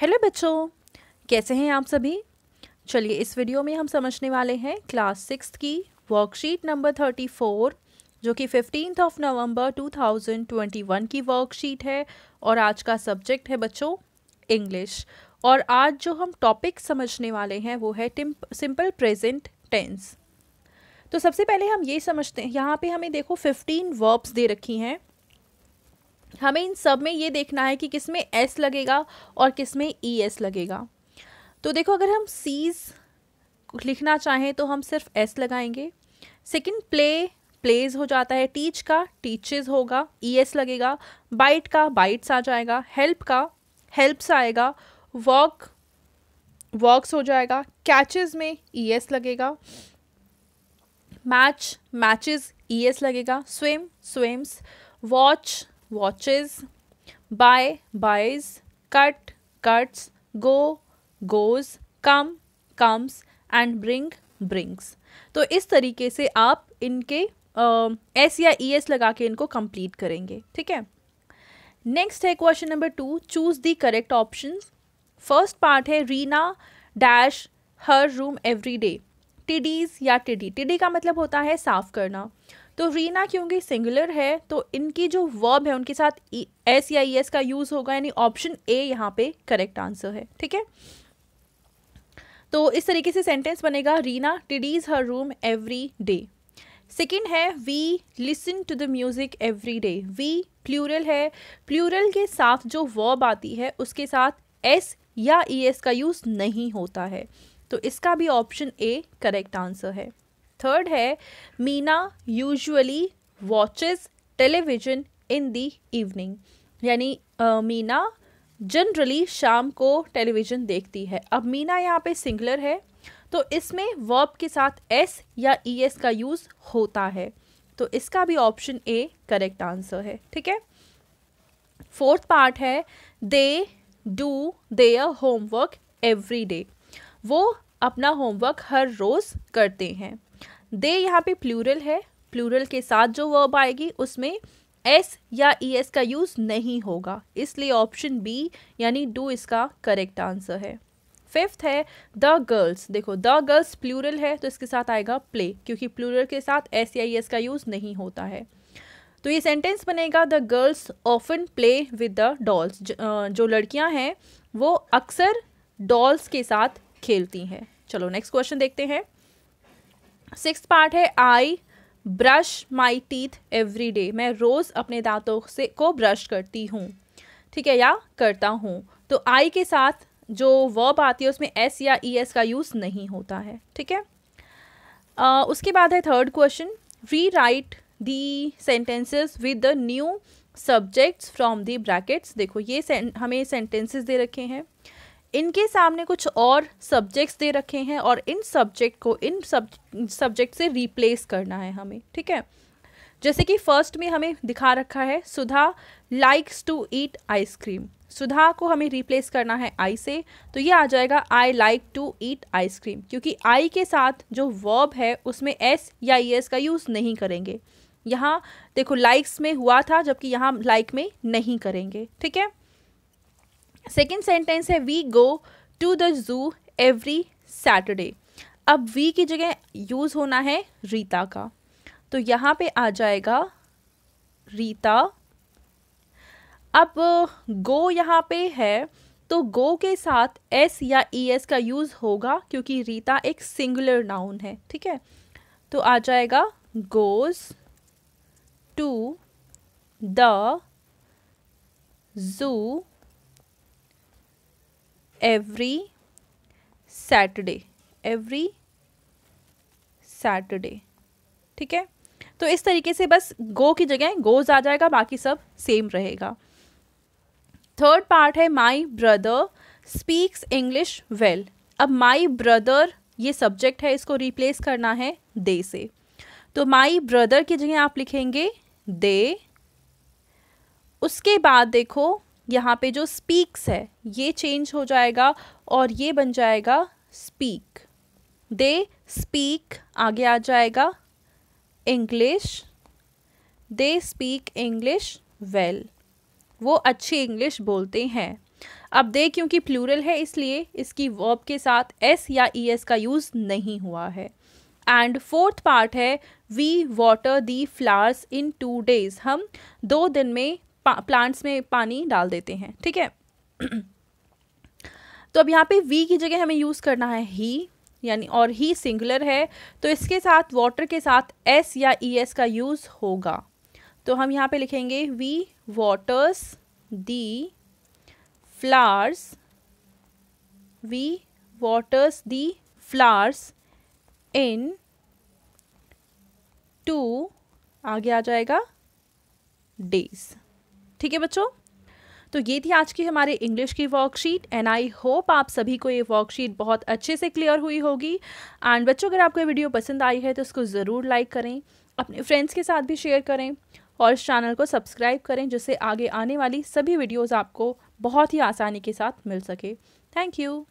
Hello बच्चों कैसे हैं आप सभी चलिए इस वीडियो में हम समझने वाले हैं क्लास सिक्स की वर्कशीट नंबर थर्टी फोर जो कि fifteen of November two thousand twenty one की वर्कशीट है और आज का सब्जेक्ट है बच्चों इंग्लिश और आज जो हम टॉपिक समझने वाले हैं वो है सिंपल प्रेजेंट टेंस तो सबसे पहले हम ये समझते हैं यहाँ पे हमें देखो फिफ्टीन वर्ब्स दे रखी हैं हमें इन सब में ये देखना है कि किस में एस लगेगा और किस में ई e एस लगेगा तो देखो अगर हम सीज़ लिखना चाहें तो हम सिर्फ एस लगाएंगे सेकंड प्ले प्लेज हो जाता है टीच का टीचेज होगा ई e एस लगेगा बाइट का बाइट्स आ जाएगा हेल्प का हेल्प्स आएगा वॉक वॉक्स हो जाएगा कैचेज में ई e एस लगेगा मैच मैचेस ई एस लगेगा swim swims watch watches, buy, buys, cut, cuts, go, goes, come, comes and bring, brings. तो इस तरीके से आप इनके एस या ई e एस लगा के इनको कंप्लीट करेंगे ठीक है नेक्स्ट है question number two choose the correct option first part है Reena dash her room every day tidies या टिडी टिडी का मतलब होता है साफ करना तो रीना क्योंकि सिंगुलर है तो इनकी जो वर्ब है उनके साथ एस e, या ई e एस का यूज़ होगा यानी ऑप्शन ए यहाँ पे करेक्ट आंसर है ठीक है तो इस तरीके से सेंटेंस बनेगा Reena tidies her room every day second है we listen to the music every day we plural है प्लूरल के साथ जो वर्ब आती है उसके साथ एस या ई e एस का यूज़ नहीं होता है तो इसका भी ऑप्शन ए करेक्ट आंसर है थर्ड है Meena usually watches television in the evening यानी मीना जनरली शाम को टेलीविज़न देखती है अब मीना यहाँ पे सिंगुलर है तो इसमें वर्ब के साथ एस या ई एस का यूज़ होता है तो इसका भी ऑप्शन ए करेक्ट आंसर है ठीक है फोर्थ पार्ट है they do their homework every day वो अपना होमवर्क हर रोज़ करते हैं दे यहाँ पे प्लूरल है प्लूरल के साथ जो वर्ब आएगी उसमें एस या ई एस का यूज़ नहीं होगा इसलिए ऑप्शन बी यानी डू इसका करेक्ट आंसर है फिफ्थ है द गर्ल्स देखो द गर्ल्स प्लूरल है तो इसके साथ आएगा प्ले क्योंकि प्लूरल के साथ एस या ई एस का यूज़ नहीं होता है तो ये सेंटेंस बनेगा the girls often play with the dolls जो लड़कियां हैं वो अक्सर डॉल्स के साथ खेलती हैं चलो नेक्स्ट क्वेश्चन देखते हैं सिक्स पार्ट है I brush my teeth every day मैं रोज़ अपने दांतों से को ब्रश करती हूँ ठीक है या करता हूँ तो आई के साथ जो वर्ब आती है उसमें एस या ई एस का यूज़ नहीं होता है ठीक है uh, उसके बाद है third question rewrite the sentences with the new subjects from the brackets देखो ये हमें सेंटेंसेस दे रखे हैं इनके सामने कुछ और सब्जेक्ट्स दे रखे हैं और इन सब्जेक्ट को इन सब सब्जेक्ट से रिप्लेस करना है हमें ठीक है जैसे कि फर्स्ट में हमें दिखा रखा है Sudha likes to eat ice cream Sudha को हमें रिप्लेस करना है आई से तो ये आ जाएगा I like to eat ice cream क्योंकि आई के साथ जो वर्ब है उसमें एस या ई e एस का यूज़ नहीं करेंगे यहाँ देखो लाइक्स में हुआ था जबकि यहाँ लाइक में नहीं करेंगे ठीक है सेकेंड सेंटेंस है we go to the zoo every Saturday अब वी की जगह यूज़ होना है रीता का तो यहाँ पे आ जाएगा रीता अब गो यहाँ पे है तो गो के साथ एस या ई e एस का यूज़ होगा क्योंकि रीता एक सिंगुलर नाउन है ठीक है तो आ जाएगा goes to the zoo every Saturday every Saturday ठीक है तो इस तरीके से बस गो की जगह गोज आ जाएगा बाकी सब सेम रहेगा थर्ड पार्ट है my brother speaks English well अब माई ब्रदर ये सब्जेक्ट है इसको रिप्लेस करना है दे से तो माई ब्रदर की जगह आप लिखेंगे दे उसके बाद देखो यहाँ पे जो स्पीक्स है ये चेंज हो जाएगा और ये बन जाएगा स्पीक दे स्पीक आगे आ जाएगा English they speak English well वो अच्छी इंग्लिश बोलते हैं अब दे क्योंकि प्लूरल है इसलिए इसकी वर्ब के साथ एस या ई एस का यूज़ नहीं हुआ है एंड फोर्थ पार्ट है we water the flowers in two days हम दो दिन में पा, प्लांट्स में पानी डाल देते हैं ठीक है तो अब यहाँ पे वी की जगह हमें यूज़ करना है ही यानी और ही सिंगुलर है तो इसके साथ वाटर के साथ एस या ई एस का यूज़ होगा तो हम यहाँ पे लिखेंगे we waters the flowers we waters the flowers in into आगे आ जाएगा डेज ठीक है बच्चों तो ये थी आज की हमारे इंग्लिश की वर्कशीट एंड आई होप आप सभी को ये वर्कशीट बहुत अच्छे से क्लियर हुई होगी एंड बच्चों अगर आपको ये वीडियो पसंद आई है तो उसको ज़रूर लाइक करें अपने फ्रेंड्स के साथ भी शेयर करें और इस चैनल को सब्सक्राइब करें जिससे आगे आने वाली सभी वीडियोज़ आपको बहुत ही आसानी के साथ मिल सके थैंक यू